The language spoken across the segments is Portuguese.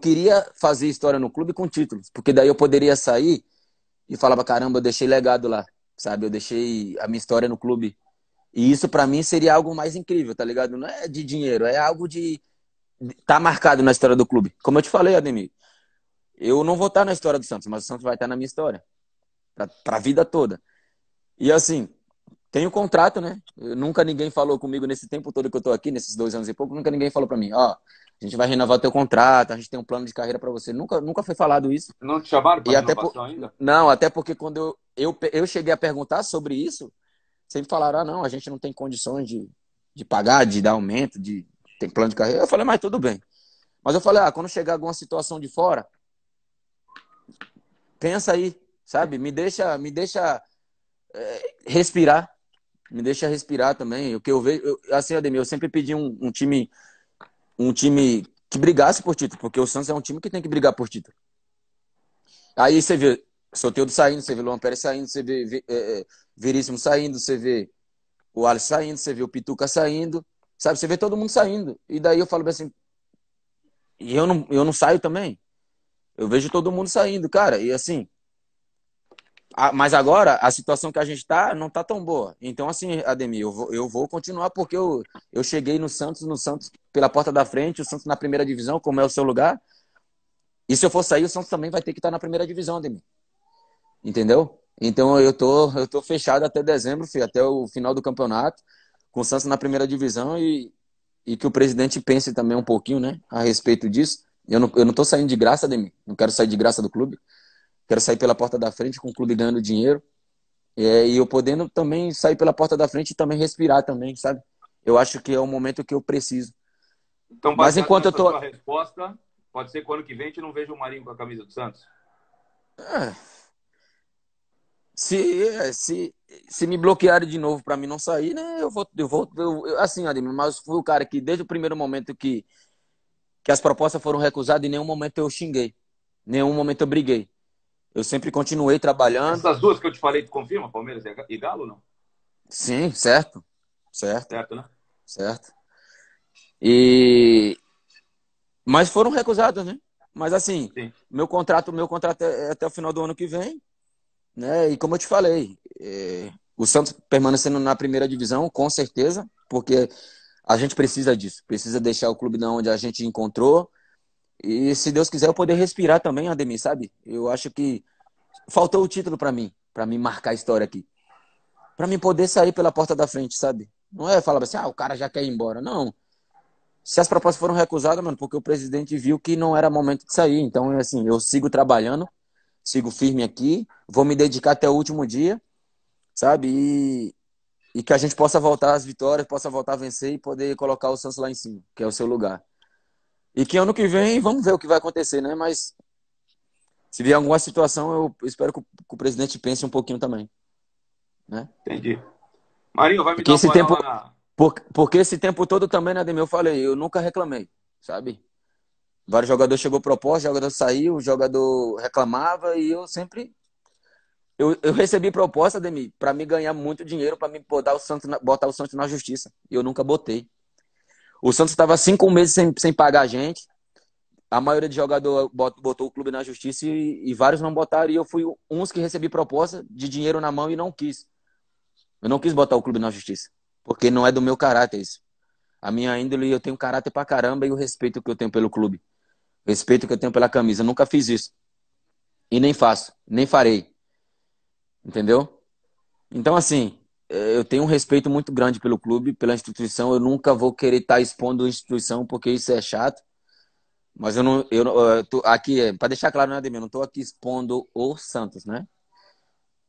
queria fazer história no clube com títulos, porque daí eu poderia sair e falava, caramba, eu deixei legado lá, sabe? Eu deixei a minha história no clube. E isso para mim seria algo mais incrível, tá ligado? Não é de dinheiro, é algo de tá marcado na história do clube. Como eu te falei, Ademir, eu não vou estar tá na história do Santos, mas o Santos vai estar tá na minha história pra, a vida toda. E assim, tenho contrato, né? nunca ninguém falou comigo nesse tempo todo que eu tô aqui, nesses dois anos e pouco, nunca ninguém falou para mim, ó, oh, a gente vai renovar o teu contrato, a gente tem um plano de carreira para você. Nunca, nunca foi falado isso. Não te chamaram para renovação por... ainda? Não, até porque quando eu, eu, eu cheguei a perguntar sobre isso, sempre falaram, ah, não, a gente não tem condições de, de pagar, de dar aumento, de tem plano de carreira. Eu falei, mas tudo bem. Mas eu falei, ah, quando chegar alguma situação de fora, pensa aí, sabe? Me deixa, me deixa é, respirar. Me deixa respirar também. O que eu vejo, eu, assim, Ademir, eu sempre pedi um, um time um time que brigasse por título, porque o Santos é um time que tem que brigar por título. Aí você vê Soteldo saindo, você vê Luan Pérez saindo, você vê é, é, Veríssimo saindo, você vê o Alisson saindo, você vê o Pituca saindo, sabe? Você vê todo mundo saindo. E daí eu falo assim, e eu não, eu não saio também. Eu vejo todo mundo saindo, cara, e assim. A, mas agora, a situação que a gente tá não tá tão boa. Então, assim, Ademir, eu vou, eu vou continuar porque eu, eu cheguei no Santos, no Santos pela porta da frente, o Santos na primeira divisão, como é o seu lugar. E se eu for sair, o Santos também vai ter que estar na primeira divisão, Ademir. Entendeu? Então eu tô, eu tô fechado até dezembro, filho, até o final do campeonato, com o Santos na primeira divisão e, e que o presidente pense também um pouquinho, né, a respeito disso. Eu não, eu não tô saindo de graça, Ademir. Não quero sair de graça do clube. Quero sair pela porta da frente com o clube ganhando dinheiro. É, e eu podendo também sair pela porta da frente e também respirar também, sabe? Eu acho que é o momento que eu preciso. Então, Mas enquanto eu tô. resposta, pode ser que ano que vem a gente não veja o Marinho com a camisa do Santos? É. Se, é, se, se me bloquearem de novo para mim não sair, né? Eu vou. Eu vou eu, assim, Ademir, mas fui o cara que desde o primeiro momento que, que as propostas foram recusadas, em nenhum momento eu xinguei. Em nenhum momento eu briguei. Eu sempre continuei trabalhando. Essas duas que eu te falei, tu confirma, Palmeiras e Galo, não? Sim, certo. Certo. Certo, né? Certo. E mas foram recusados né? Mas assim, Sim. meu contrato, meu contrato é, é até o final do ano que vem, né? E como eu te falei, é... o Santos permanecendo na primeira divisão, com certeza, porque a gente precisa disso, precisa deixar o clube da onde a gente encontrou. E se Deus quiser, eu poder respirar também, Ademir, sabe? Eu acho que faltou o título para mim, para mim marcar a história aqui. Para mim poder sair pela porta da frente, sabe? Não é falar assim, ah, o cara já quer ir embora. Não se as propostas foram recusadas, mano, porque o presidente viu que não era momento de sair. Então, assim, eu sigo trabalhando, sigo firme aqui, vou me dedicar até o último dia, sabe? E, e que a gente possa voltar às vitórias, possa voltar a vencer e poder colocar o Santos lá em cima, que é o seu lugar. E que ano que vem, vamos ver o que vai acontecer, né? Mas se vier alguma situação, eu espero que o, que o presidente pense um pouquinho também. Né? Entendi. Marinho, vai me porque dar uma tempo... lá na porque esse tempo todo também, né, Ademir, eu falei, eu nunca reclamei, sabe? Vários jogadores chegou proposta, jogador saiu, jogador reclamava e eu sempre eu, eu recebi proposta de para me ganhar muito dinheiro para me botar o Santos na, botar o Santos na justiça e eu nunca botei. O Santos estava cinco meses sem, sem pagar a gente. A maioria de jogador botou, botou o clube na justiça e, e, vários não botaram. E eu fui uns que recebi proposta de dinheiro na mão e não quis. Eu não quis botar o clube na justiça. Porque não é do meu caráter isso. A minha índole, eu tenho caráter pra caramba e o respeito que eu tenho pelo clube. respeito que eu tenho pela camisa. Eu nunca fiz isso. E nem faço, nem farei. Entendeu? Então, assim, é, eu tenho um respeito muito grande pelo clube, pela instituição. Eu nunca vou querer estar tá expondo a instituição porque isso é chato. Mas eu não. Eu, eu tô aqui, é, para deixar claro, né, Ademir? Eu não estou aqui expondo o Santos, né?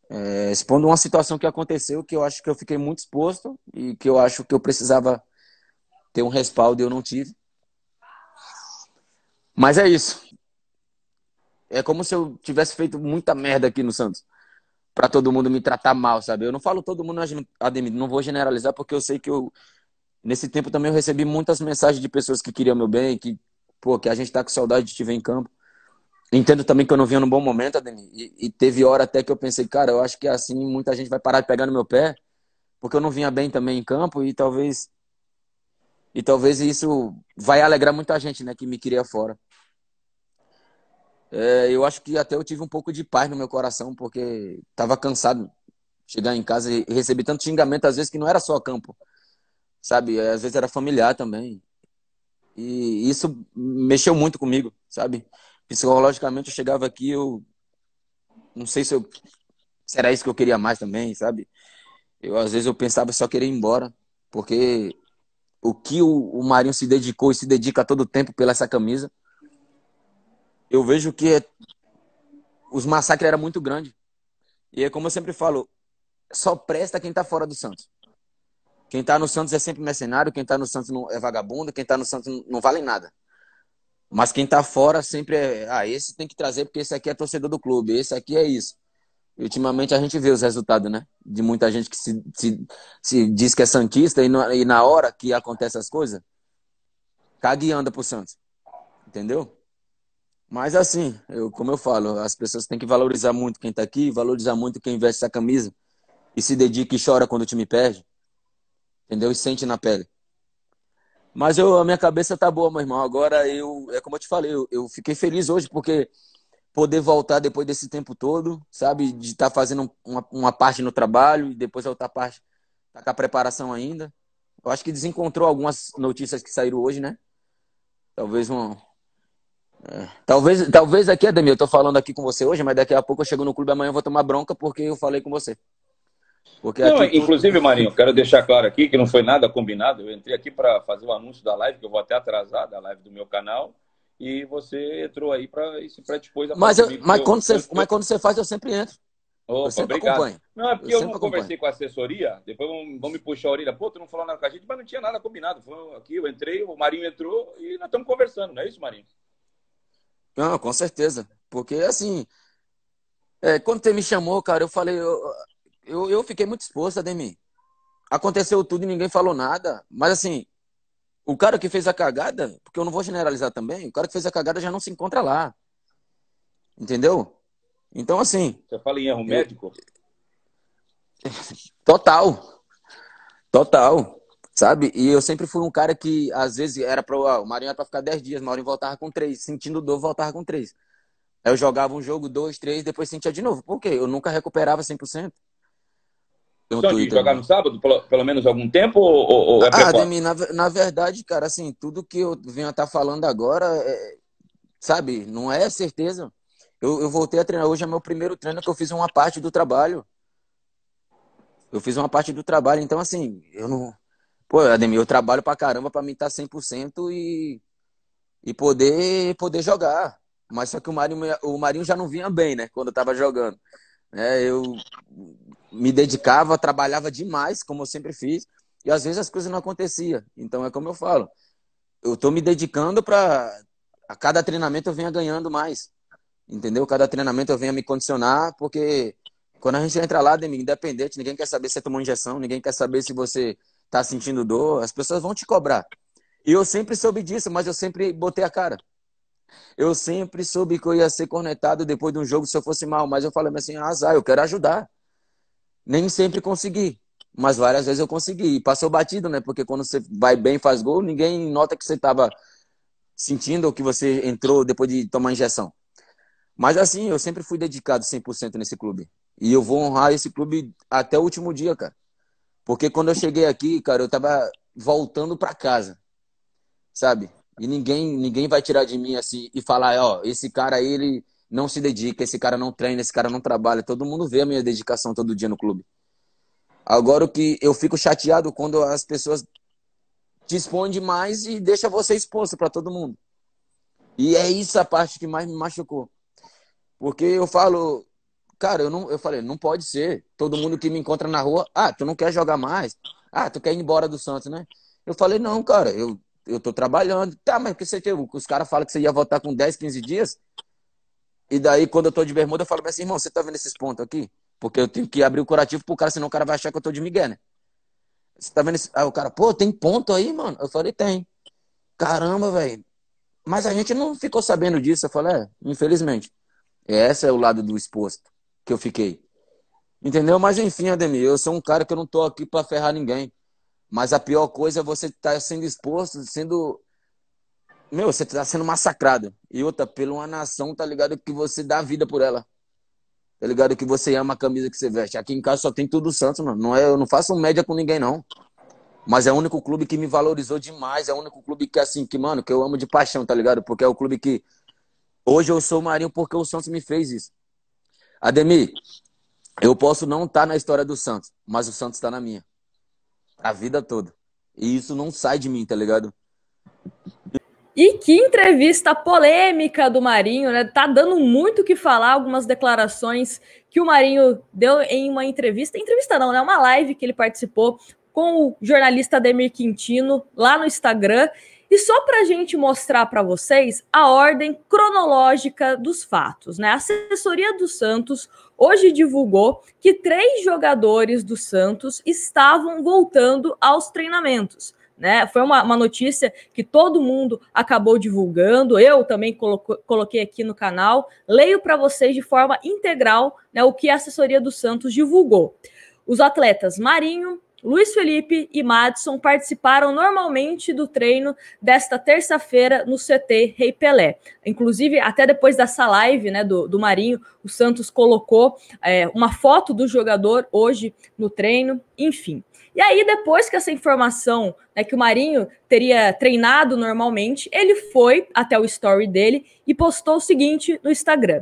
é, expondo uma situação que aconteceu que eu acho que eu fiquei muito exposto e que eu acho que eu precisava ter um respaldo e eu não tive. Mas é isso. É como se eu tivesse feito muita merda aqui no Santos. para todo mundo me tratar mal, sabe? Eu não falo todo mundo, Ademir, não vou generalizar, porque eu sei que eu. Nesse tempo também eu recebi muitas mensagens de pessoas que queriam meu bem, que, pô, que a gente tá com saudade de te ver em campo. Entendo também que eu não vinha no bom momento, Ademir. E, e, teve hora até que eu pensei, cara, eu acho que é assim muita gente vai parar de pegar no meu pé, porque eu não vinha bem também em campo e talvez e talvez isso vai alegrar muita gente, né, que me queria fora. É, eu acho que até eu tive um pouco de paz no meu coração, porque estava cansado chegar em casa e receber tanto xingamento, às vezes que não era só campo, sabe? É, às vezes era familiar também. E isso mexeu muito comigo, sabe? psicologicamente eu chegava aqui, eu não sei se eu era isso que eu queria mais também, sabe? Eu às vezes eu pensava só querer ir embora, porque o que o, o Marinho se dedicou e se dedica todo o tempo pela essa camisa, eu vejo que é, os massacres eram muito grandes. E é como eu sempre falo, só presta quem tá fora do Santos. Quem tá no Santos é sempre mercenário, quem tá no Santos é vagabundo, quem tá no Santos não vale nada. Mas quem tá fora sempre é. Ah, esse tem que trazer porque esse aqui é torcedor do clube, esse aqui é isso. E ultimamente a gente vê os resultados, né? De muita gente que se, se, se diz que é Santista e, e na hora que acontece as coisas, caga e anda pro Santos. Entendeu? Mas assim, eu, como eu falo, as pessoas têm que valorizar muito quem tá aqui, valorizar muito quem veste essa camisa e se dedica e chora quando o time perde. Entendeu? E sente na pele. Mas eu, a minha cabeça tá boa, meu irmão. Agora eu, é como eu te falei, eu, eu fiquei feliz hoje porque poder voltar depois desse tempo todo, sabe? De estar tá fazendo uma, uma, parte no trabalho e depois a outra parte tá com a preparação ainda. Eu acho que desencontrou algumas notícias que saíram hoje, né? Talvez um. É. Talvez, talvez aqui, Ademir, eu tô falando aqui com você hoje, mas daqui a pouco eu chego no clube amanhã eu vou tomar bronca porque eu falei com você. Não, Inclusive, Marinho, quero deixar claro aqui que não foi nada combinado. Eu entrei aqui para fazer o anúncio da live, que eu vou até atrasar da live do meu canal. E você entrou aí para isso para depois mas, eu, mas, quando eu, você, eu... mas quando você faz, eu sempre entro. Opa, eu sempre obrigado. acompanho. Não, é porque eu, não acompanho. conversei com a assessoria, depois vão, vão me puxar a orelha. Pô, tu não falou nada com a gente, mas não tinha nada combinado. Foi aqui, eu entrei, o Marinho entrou e nós estamos conversando, não é isso, Marinho? Não, com certeza. Porque assim, é, quando você me chamou, cara, eu falei, eu, eu, eu fiquei muito exposto, Ademir. Aconteceu tudo e ninguém falou nada. Mas assim, o cara que fez a cagada, porque eu não vou generalizar também, o cara que fez a cagada já não se encontra lá. Entendeu? Então, assim. Você fala em erro médico? Total. Total. Sabe? E eu sempre fui um cara que, às vezes, era para o Marinho era pra ficar 10 dias, o Maurinho voltava com 3. Sentindo dor, voltava com 3. Aí eu jogava um jogo, dois, três, depois sentia de novo. Por quê? Eu nunca recuperava 100% no Twitter. de jogar né? no sábado, pelo, pelo menos algum tempo? Ou, ou é ah, Ademir, na, na, verdade, cara, assim, tudo que eu venho a estar tá falando agora, é, sabe, não é certeza. Eu, eu voltei a treinar hoje, é meu primeiro treino que eu fiz uma parte do trabalho. Eu fiz uma parte do trabalho, então, assim, eu não. Pô, Ademir, eu trabalho pra caramba pra mim estar tá 100% e, e poder, poder jogar. Mas só que o Marinho, o Marinho já não vinha bem, né, quando eu tava jogando. É, eu me dedicava, trabalhava demais, como eu sempre fiz, e às vezes as coisas não acontecia. Então é como eu falo, eu estou me dedicando para a cada treinamento eu venha ganhando mais, entendeu? Cada treinamento eu venha me condicionar, porque quando a gente entra lá, Demi, independente, ninguém quer saber se você é tomou injeção, ninguém quer saber se você está sentindo dor, as pessoas vão te cobrar. E eu sempre soube disso, mas eu sempre botei a cara. Eu sempre soube que eu ia ser cornetado depois de um jogo se eu fosse mal, mas eu falei assim, azar, ah, eu quero ajudar. Nem sempre consegui, mas várias vezes eu consegui. E passou batido, né? Porque quando você vai bem faz gol, ninguém nota que você estava sentindo ou que você entrou depois de tomar injeção. Mas assim, eu sempre fui dedicado 100% nesse clube. E eu vou honrar esse clube até o último dia, cara. Porque quando eu cheguei aqui, cara, eu tava voltando para casa. Sabe? E ninguém, ninguém vai tirar de mim assim e falar, ó, esse cara aí, ele não se dedica, esse cara não treina, esse cara não trabalha. Todo mundo vê a minha dedicação todo dia no clube. Agora o que eu fico chateado quando as pessoas te expõem demais e deixa você exposto para todo mundo. E é isso a parte que mais me machucou. Porque eu falo, cara, eu não, eu falei, não pode ser. Todo mundo que me encontra na rua, ah, tu não quer jogar mais? Ah, tu quer ir embora do Santos, né? Eu falei, não, cara, eu eu tô trabalhando. Tá, mas que você tem, os caras falam que você ia voltar com 10, 15 dias. E daí, quando eu tô de bermuda, eu falo assim, irmão, você tá vendo esses pontos aqui? Porque eu tenho que abrir o curativo pro cara, senão o cara vai achar que eu tô de miguel né? Você tá vendo esse... Aí o cara, pô, tem ponto aí, mano? Eu falei, tem. Caramba, velho. Mas a gente não ficou sabendo disso. Eu falei, é, infelizmente. Esse é o lado do exposto que eu fiquei. Entendeu? Mas enfim, Ademir, eu sou um cara que eu não tô aqui para ferrar ninguém. Mas a pior coisa é você estar tá sendo exposto, sendo meu, você tá sendo massacrado. E outra, pela uma nação, tá ligado? Que você dá vida por ela. Tá ligado? Que você ama a camisa que você veste. Aqui em casa só tem tudo santo, mano. Não é, eu não faço média com ninguém, não. Mas é o único clube que me valorizou demais. É o único clube que, assim, que, mano, que eu amo de paixão, tá ligado? Porque é o clube que. Hoje eu sou Marinho porque o Santos me fez isso. Ademir, eu posso não estar tá na história do Santos, mas o Santos tá na minha. A vida toda. E isso não sai de mim, tá ligado? E que entrevista polêmica do Marinho, né? Tá dando muito o que falar, algumas declarações que o Marinho deu em uma entrevista. Entrevista não, né? Uma live que ele participou com o jornalista Demir Quintino lá no Instagram. E só para a gente mostrar para vocês a ordem cronológica dos fatos, né? A assessoria do Santos hoje divulgou que três jogadores do Santos estavam voltando aos treinamentos. Né? Foi uma, uma, notícia que todo mundo acabou divulgando, eu também coloco, coloquei aqui no canal. Leio para vocês de forma integral né, o que a assessoria do Santos divulgou. Os atletas Marinho, Luiz Felipe e Madison participaram normalmente do treino desta terça-feira no CT Rei Pelé. Inclusive, até depois dessa live né, do, do Marinho, o Santos colocou é, uma foto do jogador hoje no treino, enfim. E aí, depois que essa informação, né, que o Marinho teria treinado normalmente, ele foi até o story dele e postou o seguinte no Instagram.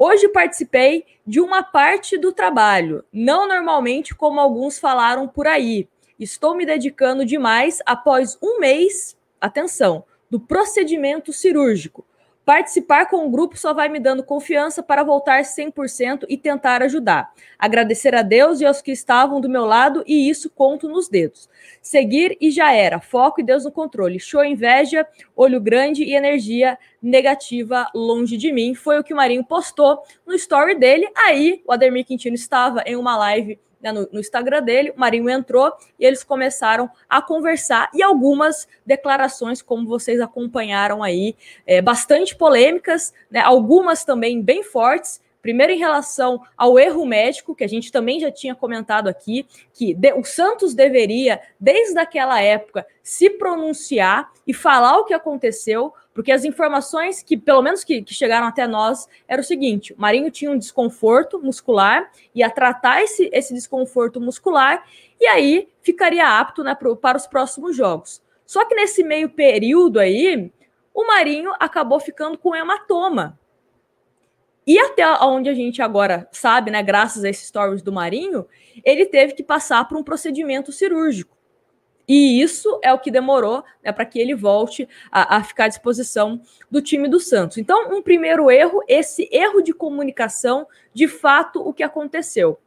Hoje participei de uma parte do trabalho, não normalmente como alguns falaram por aí. Estou me dedicando demais após um mês, atenção, do procedimento cirúrgico. Participar com o grupo só vai me dando confiança para voltar 100% e tentar ajudar. Agradecer a Deus e aos que estavam do meu lado e isso conto nos dedos. Seguir e já era. Foco e Deus no controle. Show inveja, olho grande e energia negativa longe de mim. Foi o que o Marinho postou no story dele. Aí o Ademir Quintino estava em uma live né, no, no, Instagram dele, o Marinho entrou e eles começaram a conversar e algumas declarações, como vocês acompanharam aí, é, bastante polêmicas, né, algumas também bem fortes. Primeiro, em relação ao erro médico, que a gente também já tinha comentado aqui, que de, o Santos deveria, desde aquela época, se pronunciar e falar o que aconteceu, porque as informações que, pelo menos que, que chegaram até nós, era o seguinte: o Marinho tinha um desconforto muscular, ia tratar esse, esse desconforto muscular, e aí ficaria apto né, pro, para os próximos jogos. Só que nesse meio período aí, o Marinho acabou ficando com hematoma. E até onde a gente agora sabe, né, graças a esses stories do Marinho, ele teve que passar por um procedimento cirúrgico. E isso é o que demorou né, para que ele volte a, a, ficar à disposição do time do Santos. Então, um primeiro erro, esse erro de comunicação, de fato, o que aconteceu.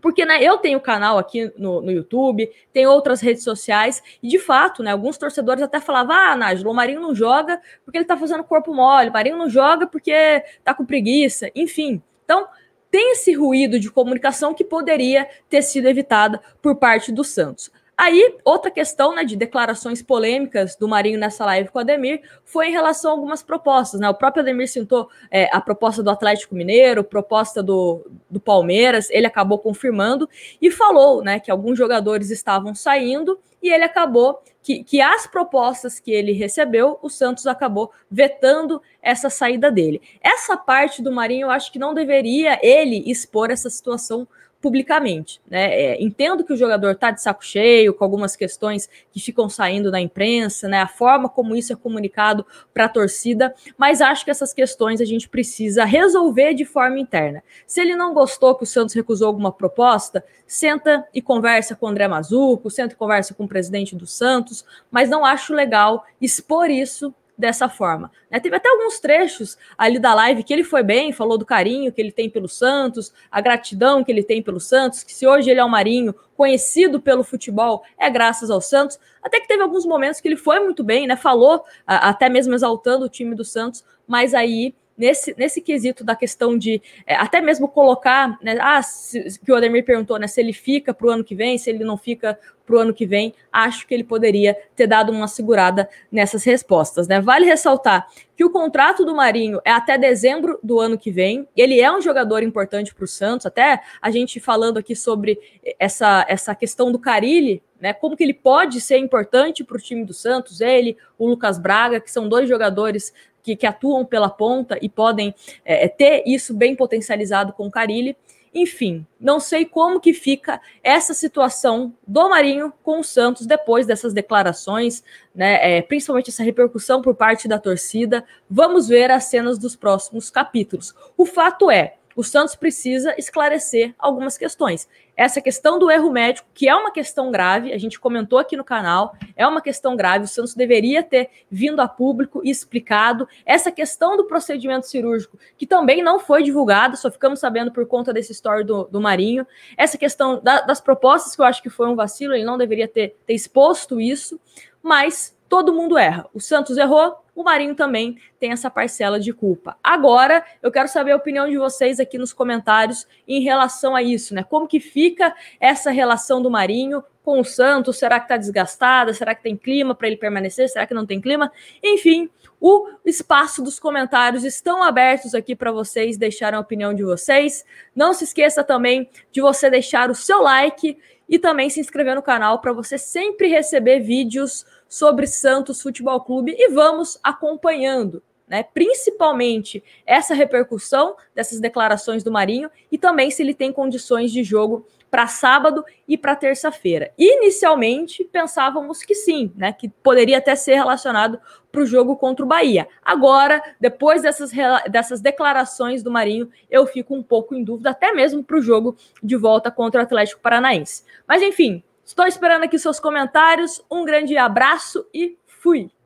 Porque né, eu tenho canal aqui no, no YouTube, tem outras redes sociais, e de fato, né, alguns torcedores até falavam: ah, Nájilo, o Marinho não joga porque ele está fazendo corpo mole, o Marinho não joga porque está com preguiça, enfim. Então, tem esse ruído de comunicação que poderia ter sido evitada por parte do Santos. Aí, outra questão né, de declarações polêmicas do Marinho nessa live com o Ademir foi em relação a algumas propostas. Né? O próprio Ademir citou é, a proposta do Atlético Mineiro, proposta do, do Palmeiras, ele acabou confirmando e falou né, que alguns jogadores estavam saindo e ele acabou que, que as propostas que ele recebeu, o Santos acabou vetando essa saída dele. Essa parte do Marinho eu acho que não deveria ele expor essa situação publicamente. Né? É, entendo que o jogador está de saco cheio, com algumas questões que ficam saindo na imprensa, né? a forma como isso é comunicado para a torcida, mas acho que essas questões a gente precisa resolver de forma interna. Se ele não gostou que o Santos recusou alguma proposta, senta e conversa com o André Mazuco, senta e conversa com o presidente do Santos, mas não acho legal expor isso dessa forma. Né? Teve até alguns trechos ali da live que ele foi bem, falou do carinho que ele tem pelo Santos, a gratidão que ele tem pelo Santos, que se hoje ele é o Marinho, conhecido pelo futebol, é graças ao Santos. Até que teve alguns momentos que ele foi muito bem, né? Falou, até mesmo exaltando o time do Santos, mas aí nesse, nesse quesito da questão de é, até mesmo colocar, né, ah, se, que o Ademir perguntou, né, se ele fica para o ano que vem, se ele não fica para o ano que vem, acho que ele poderia ter dado uma segurada nessas respostas. Né? Vale ressaltar que o contrato do Marinho é até dezembro do ano que vem. Ele é um jogador importante para o Santos, até a gente falando aqui sobre essa, essa questão do Carilli, né? Como que ele pode ser importante para o time do Santos, ele, o Lucas Braga, que são dois jogadores que, que atuam pela ponta e podem é, é, ter isso bem potencializado com o Carilli. Enfim, não sei como que fica essa situação do Marinho com o Santos depois dessas declarações, né? É, principalmente essa repercussão por parte da torcida. Vamos ver as cenas dos próximos capítulos. O fato é, o Santos precisa esclarecer algumas questões. Essa questão do erro médico, que é uma questão grave, a gente comentou aqui no canal, é uma questão grave, o Santos deveria ter vindo a público e explicado. Essa questão do procedimento cirúrgico, que também não foi divulgada, só ficamos sabendo por conta desse story do, do Marinho. Essa questão da, das propostas, que eu acho que foi um vacilo, ele não deveria ter, ter exposto isso, mas todo mundo erra. O Santos errou, o Marinho também tem essa parcela de culpa. Agora, eu quero saber a opinião de vocês aqui nos comentários em relação a isso, né? Como que fica essa relação do Marinho com o Santos? Será que está desgastada? Será que tem clima para ele permanecer? Será que não tem clima? Enfim, o espaço dos comentários estão abertos aqui para vocês deixarem a opinião de vocês. Não se esqueça também de você deixar o seu like e também se inscrever no canal para você sempre receber vídeos sobre Santos Futebol Clube e vamos acompanhando. Né, principalmente essa repercussão dessas declarações do Marinho e também se ele tem condições de jogo para sábado e para terça-feira. Inicialmente pensávamos que sim, né, que poderia até ser relacionado para o jogo contra o Bahia. Agora, depois dessas, dessas declarações do Marinho, eu fico um pouco em dúvida, até mesmo para o jogo de volta contra o Atlético Paranaense. Mas enfim, estou esperando aqui seus comentários. Um grande abraço e fui!